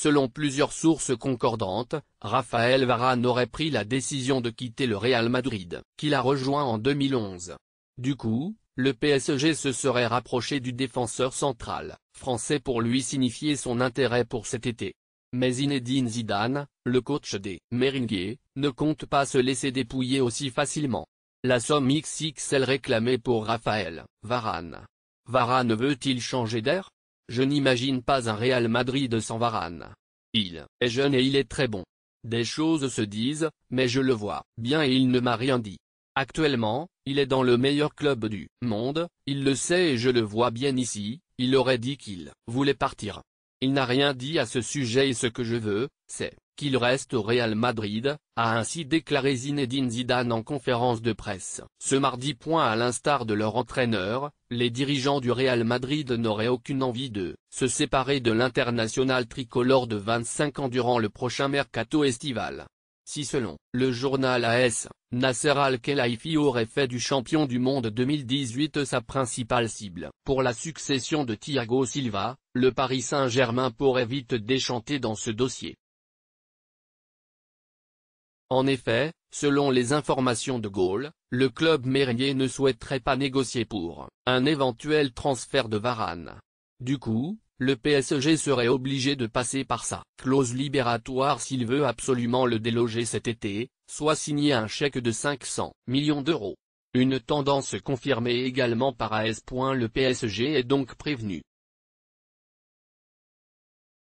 Selon plusieurs sources concordantes, Raphaël Varane aurait pris la décision de quitter le Real Madrid, qu'il a rejoint en 2011. Du coup, le PSG se serait rapproché du défenseur central, français pour lui signifier son intérêt pour cet été. Mais Zinedine Zidane, le coach des Meringue, ne compte pas se laisser dépouiller aussi facilement. La somme XXL réclamée pour Raphaël, Varane. Varane veut-il changer d'air je n'imagine pas un Real Madrid sans Varane. Il est jeune et il est très bon. Des choses se disent, mais je le vois bien et il ne m'a rien dit. Actuellement, il est dans le meilleur club du monde, il le sait et je le vois bien ici, il aurait dit qu'il voulait partir. Il n'a rien dit à ce sujet et ce que je veux, c'est qu'il reste au Real Madrid, a ainsi déclaré Zinedine Zidane en conférence de presse. Ce mardi point à l'instar de leur entraîneur, les dirigeants du Real Madrid n'auraient aucune envie de se séparer de l'international tricolore de 25 ans durant le prochain mercato estival. Si selon le journal AS, Nasser Al-Khelaifi aurait fait du champion du monde 2018 sa principale cible. Pour la succession de Thiago Silva, le Paris Saint-Germain pourrait vite déchanter dans ce dossier. En effet, selon les informations de Gaulle, le club mérinier ne souhaiterait pas négocier pour un éventuel transfert de Varane. Du coup, le PSG serait obligé de passer par sa clause libératoire s'il veut absolument le déloger cet été, soit signer un chèque de 500 millions d'euros. Une tendance confirmée également par AS. Le PSG est donc prévenu